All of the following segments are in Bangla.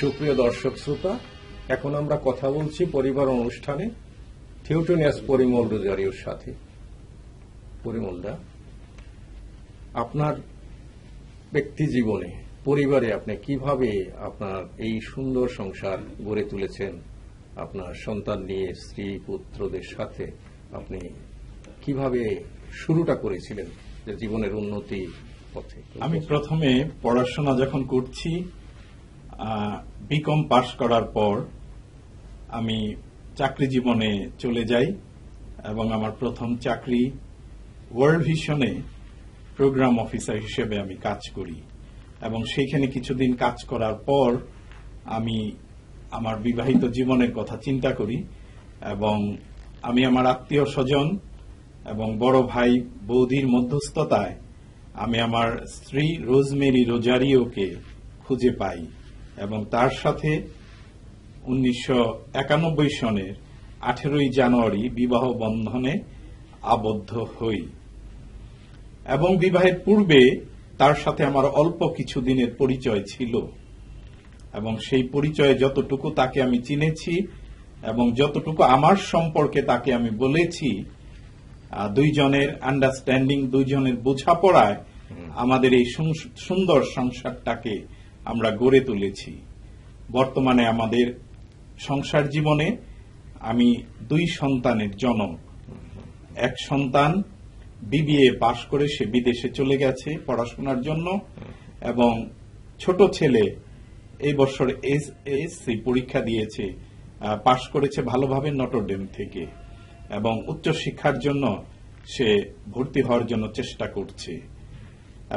সুপ্রিয় দর্শক শ্রোতা এখন আমরা কথা বলছি পরিবার অনুষ্ঠানে থিউটোনিয়াস পরিমল রোজারিওর সাথে পরিমলদা আপনার ব্যক্তি জীবনে পরিবারে আপনি কিভাবে আপনার এই সুন্দর সংসার গড়ে তুলেছেন আপনার সন্তান নিয়ে স্ত্রী পুত্রদের সাথে আপনি কিভাবে শুরুটা করেছিলেন যে জীবনের উন্নতি পথে আমি প্রথমে পড়াশোনা যখন করছি বিকম পাশ করার পর আমি চাকরি জীবনে চলে যাই এবং আমার প্রথম চাকরি ওয়ার্ল্ড ভিশনে প্রোগ্রাম অফিসার হিসেবে আমি কাজ করি এবং সেইখানে কিছুদিন কাজ করার পর আমি আমার বিবাহিত জীবনের কথা চিন্তা করি এবং আমি আমার আত্মীয় স্বজন এবং বড় ভাই বৌদির মধ্যস্থতায় আমি আমার স্ত্রী রোজমেরি রোজারিওকে খুঁজে পাই এবং তার সাথে উনিশশো সনের আঠেরোই জানুয়ারি বিবাহ বন্ধনে আবদ্ধ হই এবং বিবাহের পূর্বে তার সাথে আমার অল্প কিছু দিনের পরিচয় ছিল এবং সেই পরিচয়ে যতটুকু তাকে আমি চিনেছি এবং যতটুকু আমার সম্পর্কে তাকে আমি বলেছি দুইজনের আন্ডারস্ট্যান্ডিং দুইজনের বোঝাপড়ায় আমাদের এই সুন্দর সংসারটাকে আমরা গড়ে তুলেছি বর্তমানে আমাদের সংসার জীবনে আমি দুই সন্তানের জনক এক সন্তান বিবিএ পাশ করে সে বিদেশে চলে গেছে পড়াশোনার জন্য এবং ছোট ছেলে এই বছর এসএসসি পরীক্ষা দিয়েছে পাশ করেছে ভালোভাবে নটরডেম থেকে এবং উচ্চ শিক্ষার জন্য সে ভর্তি হওয়ার জন্য চেষ্টা করছে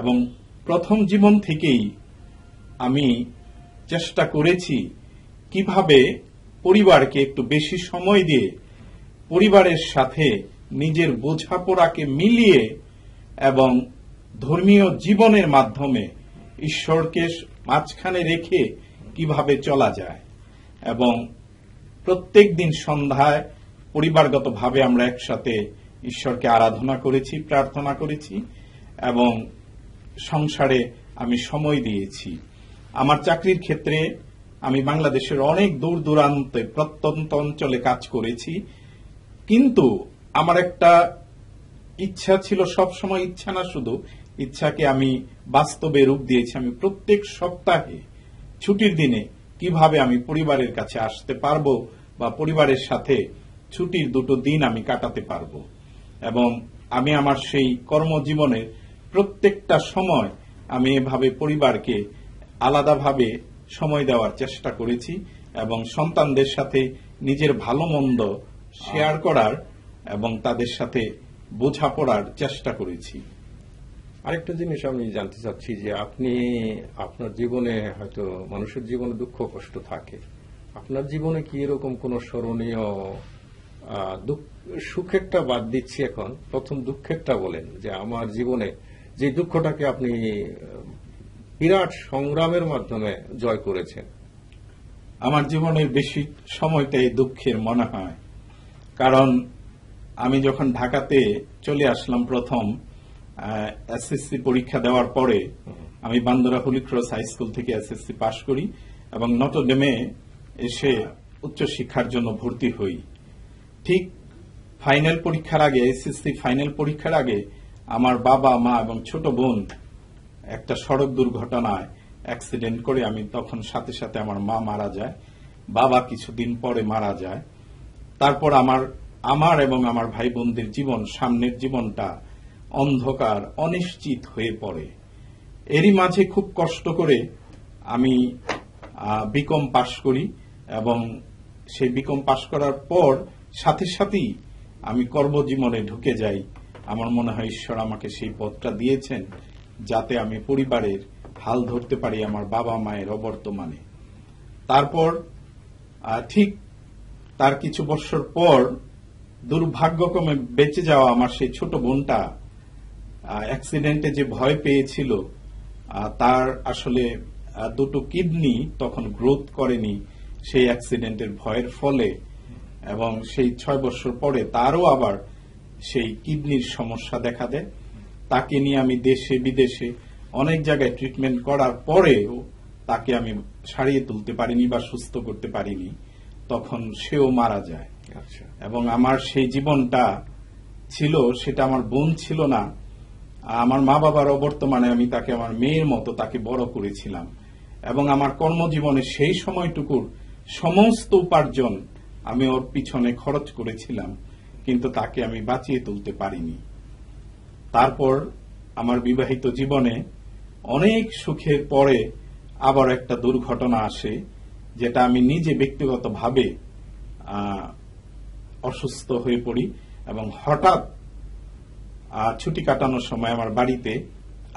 এবং প্রথম জীবন থেকেই আমি চেষ্টা করেছি কিভাবে পরিবারকে একটু বেশি সময় দিয়ে পরিবারের সাথে নিজের বোঝাপড়াকে মিলিয়ে এবং ধর্মীয় জীবনের মাধ্যমে ঈশ্বরকে মাঝখানে রেখে কিভাবে চলা যায় এবং প্রত্যেক দিন সন্ধ্যায় পরিবারগতভাবে আমরা একসাথে ঈশ্বরকে আরাধনা করেছি প্রার্থনা করেছি এবং সংসারে আমি সময় দিয়েছি আমার চাকরির ক্ষেত্রে আমি বাংলাদেশের অনেক দূর দূরান্তে প্রত্যন্ত অঞ্চলে কাজ করেছি কিন্তু আমার একটা ইচ্ছা ছিল সব সময় ইচ্ছা না শুধু ইচ্ছাকে আমি বাস্তবে রূপ দিয়েছি আমি প্রত্যেক সপ্তাহে ছুটির দিনে কিভাবে আমি পরিবারের কাছে আসতে পারবো বা পরিবারের সাথে ছুটির দুটো দিন আমি কাটাতে পারবো এবং আমি আমার সেই কর্মজীবনের প্রত্যেকটা সময় আমি এভাবে পরিবারকে আলাদাভাবে সময় দেওয়ার চেষ্টা করেছি এবং সন্তানদের সাথে নিজের ভালো মন্দ শেয়ার করার এবং তাদের সাথে বোঝাপড়ার চেষ্টা করেছি আরেকটা জিনিস আমি জানতে চাচ্ছি যে আপনি আপনার জীবনে হয়তো মানুষের জীবনে দুঃখ কষ্ট থাকে আপনার জীবনে কি এরকম কোন স্মরণীয় সুখেরটা বাদ দিচ্ছি এখন প্রথম দুঃখেরটা বলেন যে আমার জীবনে যে দুঃখটাকে আপনি বিরাট সংগ্রামের মাধ্যমে জয় করেছেন আমার জীবনের বেশি সময়টাই দুঃখের মনে হয় কারণ আমি যখন ঢাকাতে চলে আসলাম প্রথম এসএসসি পরীক্ষা দেওয়ার পরে আমি বান্দরা হুলিক্রস হাই স্কুল থেকে এসএসসি পাশ করি এবং নটরডেমে এসে উচ্চশিক্ষার জন্য ভর্তি হই ঠিক ফাইনাল পরীক্ষার আগে এসএসসি ফাইনাল পরীক্ষার আগে আমার বাবা মা এবং ছোট বোন একটা সড়ক দুর্ঘটনায় অ্যাক্সিডেন্ট করে আমি তখন সাথে সাথে আমার মা মারা যায় বাবা কিছুদিন পরে মারা যায় তারপর আমার আমার এবং আমার ভাই বোনদের জীবন সামনের জীবনটা অন্ধকার অনিশ্চিত হয়ে পড়ে এরই মাঝে খুব কষ্ট করে আমি বিকম পাশ করি এবং সেই বিকম পাশ করার পর সাথে সাথেই আমি কর্মজীবনে ঢুকে যাই আমার মনে হয় ঈশ্বর আমাকে সেই পথটা দিয়েছেন যাতে আমি পরিবারের হাল ধরতে পারি আমার বাবা মায়ের অবর্তমানে তারপর ঠিক তার কিছু বৎসর পর দুর্ভাগ্যক্রমে বেঁচে যাওয়া আমার সেই ছোট বোনটা অ্যাক্সিডেন্টে যে ভয় পেয়েছিল তার আসলে দুটো কিডনি তখন গ্রোথ করেনি সেই অ্যাক্সিডেন্টের ভয়ের ফলে এবং সেই ছয় বছর পরে তারও আবার সেই কিডনির সমস্যা দেখা দেয় তাকে নিয়ে আমি দেশে বিদেশে অনেক জায়গায় ট্রিটমেন্ট করার পরেও তাকে আমি সারিয়ে তুলতে পারিনি বা সুস্থ করতে পারিনি তখন সেও মারা যায় আচ্ছা। এবং আমার সেই জীবনটা ছিল সেটা আমার বোন ছিল না আমার মা বাবার বর্তমানে আমি তাকে আমার মেয়ের মতো তাকে বড় করেছিলাম এবং আমার কর্মজীবনে সেই সময়টুকুর সমস্ত উপার্জন আমি ওর পিছনে খরচ করেছিলাম কিন্তু তাকে আমি বাঁচিয়ে তুলতে পারিনি তারপর আমার বিবাহিত জীবনে অনেক সুখের পরে আবার একটা দুর্ঘটনা আসে যেটা আমি নিজে ব্যক্তিগতভাবে অসুস্থ হয়ে পড়ি এবং হঠাৎ ছুটি কাটানোর সময় আমার বাড়িতে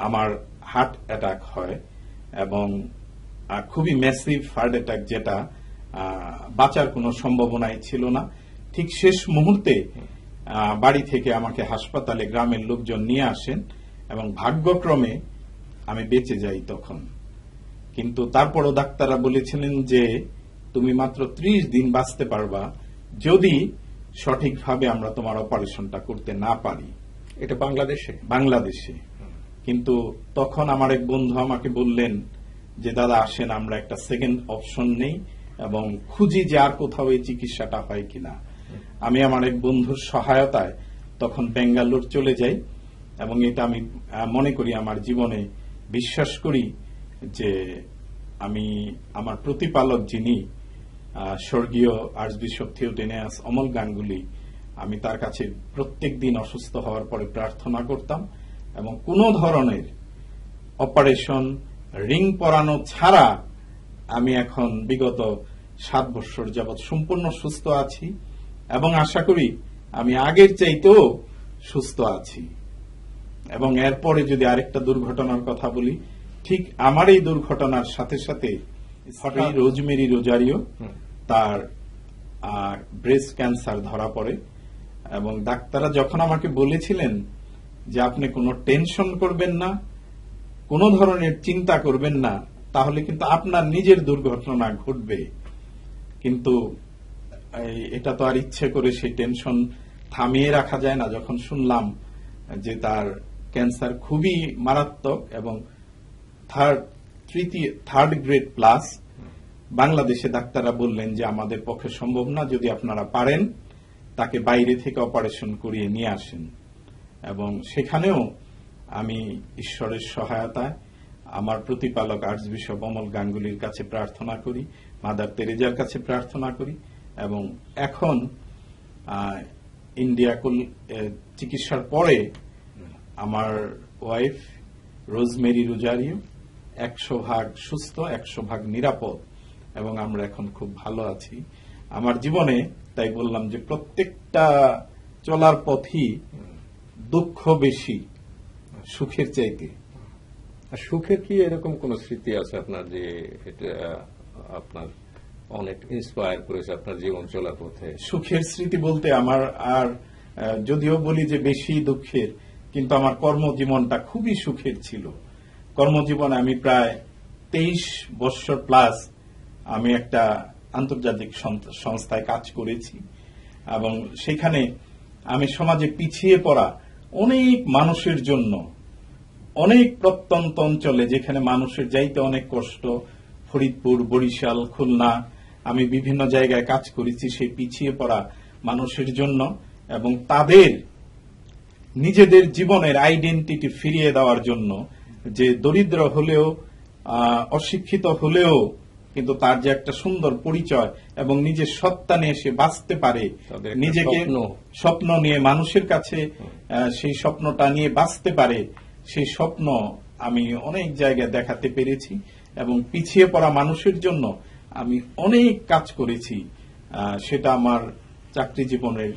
আমার হার্ট অ্যাটাক হয় এবং খুবই ম্যাসিভ হার্ট অ্যাটাক যেটা বাঁচার কোনো সম্ভাবনাই ছিল না ঠিক শেষ মুহূর্তে বাড়ি থেকে আমাকে হাসপাতালে গ্রামের লোকজন নিয়ে আসেন এবং ভাগ্যক্রমে আমি বেঁচে যাই তখন কিন্তু তারপরও ডাক্তাররা বলেছিলেন যে তুমি মাত্র ত্রিশ দিন বাঁচতে পারবা যদি সঠিকভাবে আমরা তোমার অপারেশনটা করতে না পারি এটা বাংলাদেশে বাংলাদেশে কিন্তু তখন আমার এক বন্ধু আমাকে বললেন যে দাদা আসেন আমরা একটা সেকেন্ড অপশন নেই এবং খুঁজি যে আর কোথাও এই চিকিৎসাটা হয় কিনা আমি আমার এক বন্ধুর সহায়তায় তখন বেঙ্গালোর চলে যাই এবং এটা আমি মনে করি আমার জীবনে বিশ্বাস করি যে আমি আমার প্রতিপালক যিনি স্বর্গীয় archbishop Theotonius Amal Ganguly আমি তার কাছে প্রত্যেক দিন অসুস্থ হওয়ার পরে প্রার্থনা করতাম এবং কোনো ধরনের অপারেশন রিং পরানো ছাড়া আমি এখন বিগত সাত বৎসর যাবৎ সম্পূর্ণ সুস্থ আছি এবং আশা করি আমি আগের চাইতেও সুস্থ আছি এবং এরপরে যদি আরেকটা দুর্ঘটনার কথা বলি ঠিক আমার এই দুর্ঘটনার সাথে সাথে রোজমেরি রোজারিও তার ব্রেস্ট ক্যান্সার ধরা পড়ে এবং ডাক্তাররা যখন আমাকে বলেছিলেন যে আপনি কোনো টেনশন করবেন না কোন ধরনের চিন্তা করবেন না তাহলে কিন্তু আপনার নিজের দুর্ঘটনা ঘটবে কিন্তু এটা তো আর ইচ্ছে করে সেই টেনশন থামিয়ে রাখা যায় না যখন শুনলাম যে তার ক্যান্সার খুবই মারাত্মক এবং থার্ড তৃতীয় থার্ড গ্রেড প্লাস বাংলাদেশে ডাক্তাররা বললেন যে আমাদের পক্ষে সম্ভব না যদি আপনারা পারেন তাকে বাইরে থেকে অপারেশন করিয়ে নিয়ে আসেন এবং সেখানেও আমি ঈশ্বরের সহায়তায় আমার প্রতিপালক আর্চ বিশপ অমল গাঙ্গুলির কাছে প্রার্থনা করি মাদার তেরেজার কাছে প্রার্থনা করি এবং এখন ইন্ডিয়াকুল চিকিৎসার পরে আমার ওয়াইফ রোজমেরি রোজারিও একশো ভাগ সুস্থ একশো ভাগ নিরাপদ এবং আমরা এখন খুব ভালো আছি আমার জীবনে তাই বললাম যে প্রত্যেকটা চলার পথই দুঃখ বেশি সুখের চাইতে সুখের কি এরকম কোন স্মৃতি আছে আপনার যে এটা আপনার অনেক ইন্সপায়ার করেছে আপনার জীবন চলার পথে সুখের স্মৃতি বলতে আমার আর যদিও বলি যে বেশি দুঃখের কিন্তু আমার কর্মজীবনটা খুবই সুখের ছিল কর্মজীবনে আমি প্রায় তেইশ বৎসর প্লাস আমি একটা আন্তর্জাতিক সংস্থায় কাজ করেছি এবং সেখানে আমি সমাজে পিছিয়ে পড়া অনেক মানুষের জন্য অনেক প্রত্যন্ত অঞ্চলে যেখানে মানুষের যাইতে অনেক কষ্ট ফরিদপুর বরিশাল খুলনা আমি বিভিন্ন জায়গায় কাজ করেছি সেই পিছিয়ে পড়া মানুষের জন্য এবং তাদের নিজেদের জীবনের আইডেন্টিটি ফিরিয়ে দেওয়ার জন্য যে দরিদ্র হলেও অশিক্ষিত হলেও কিন্তু তার যে একটা সুন্দর পরিচয় এবং নিজের সত্তা নিয়ে সে বাঁচতে পারে নিজেকে স্বপ্ন নিয়ে মানুষের কাছে সেই স্বপ্নটা নিয়ে বাঁচতে পারে সেই স্বপ্ন আমি অনেক জায়গায় দেখাতে পেরেছি এবং পিছিয়ে পড়া মানুষের জন্য আমি অনেক কাজ করেছি সেটা আমার চাকরি জীবনের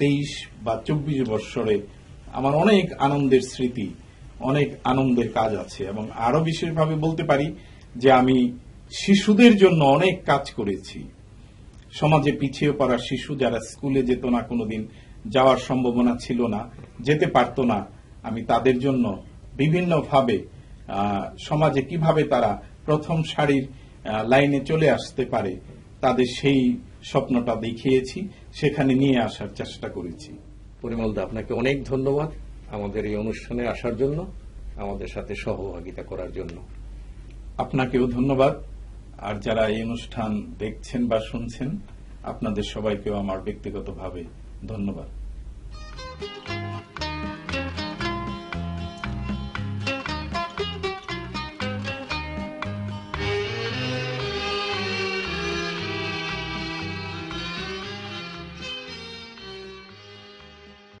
তেইশ বা চব্বিশ বৎসরে আমার অনেক আনন্দের স্মৃতি অনেক আনন্দের কাজ আছে এবং আরো বিশেষভাবে বলতে পারি যে আমি শিশুদের জন্য অনেক কাজ করেছি সমাজে পিছিয়ে পড়া শিশু যারা স্কুলে যেত না কোনোদিন যাওয়ার সম্ভাবনা ছিল না যেতে পারত না আমি তাদের জন্য বিভিন্নভাবে সমাজে কিভাবে তারা প্রথম সারির লাইনে চলে আসতে পারে তাদের সেই স্বপ্নটা দেখিয়েছি সেখানে নিয়ে আসার চেষ্টা করেছি পরিমলদা আপনাকে অনেক ধন্যবাদ আমাদের এই অনুষ্ঠানে আসার জন্য আমাদের সাথে সহভাগিতা করার জন্য আপনাকেও ধন্যবাদ আর যারা এই অনুষ্ঠান দেখছেন বা শুনছেন আপনাদের সবাইকেও আমার ব্যক্তিগতভাবে ধন্যবাদ